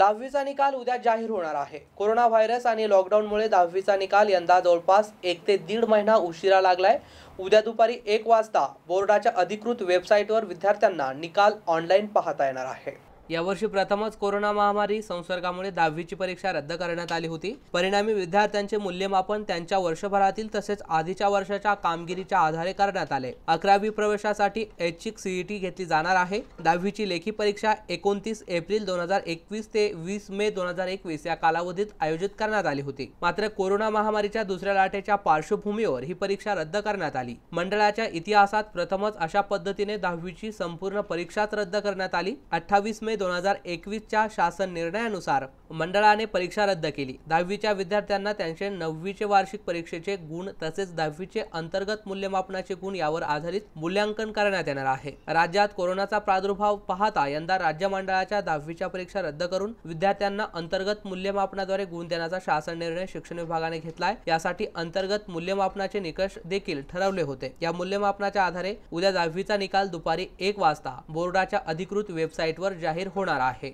दहावीचा निकाल उद्या जाहीर होणार आहे कोरोना व्हायरस आणि लॉकडाऊनमुळे दहावीचा निकाल यंदा जवळपास एक ते दीड महिना उशिरा लागलाय उद्या दुपारी एक वाजता बोर्डाच्या अधिकृत वेबसाईटवर विद्यार्थ्यांना निकाल ऑनलाईन पाहता येणार आहे यावर्षी प्रथमच कोरोना महामारी संसर्गामुळे दहावीची परीक्षा रद्द करण्यात आली होती परिणामी विद्यार्थ्यांचे मूल्यमापन त्यांच्या वर्षभरातील तसेच आधीच्या वर्षाच्या कामगिरीच्या आधारे करण्यात आले अकरावी प्रवेशासाठी ऐच्छिक सीईटी घेतली जाणार आहे दहावीची लेखी परीक्षा एकोणतीस एप्रिल दोन हजार एकवीस ते वीस मे दोन हजार एकवीस या कालावधीत आयोजित करण्यात आली होती मात्र कोरोना महामारीच्या दुसऱ्या लाटेच्या पार्श्वभूमीवर ही परीक्षा रद्द करण्यात आली मंडळाच्या इतिहासात प्रथमच अशा पद्धतीने दहावीची संपूर्ण परीक्षाच रद्द करण्यात आली अठ्ठावीस मे दोन हजार एकवीसच्या शासन निर्णयानुसार मंडळाने परीक्षा रद्द केली दहावीच्या विद्यार्थ्यांना त्यांचे नववीचे वार्षिक परीक्षेचे गुण तसेच दहावीचे अंतर्गत मूल्यमापनाचे गुण यावर आधारित मूल्यांकन करण्यात येणार आहे राज्यात कोरोनाचा प्रादुर्भाव पाहता यंदा राज्य मंडळाच्या दहावीच्या परीक्षा रद्द करून विद्यार्थ्यांना अंतर्गत मूल्यमापनाद्वारे गुण देण्याचा शासन निर्णय शिक्षण विभागाने घेतलाय यासाठी अंतर्गत मूल्यमापनाचे निकष देखील ठरवले होते या मूल्यमापनाच्या आधारे उद्या दहावीचा निकाल दुपारी एक वाजता बोर्डाच्या अधिकृत वेबसाईटवर जाहीर होणार आहे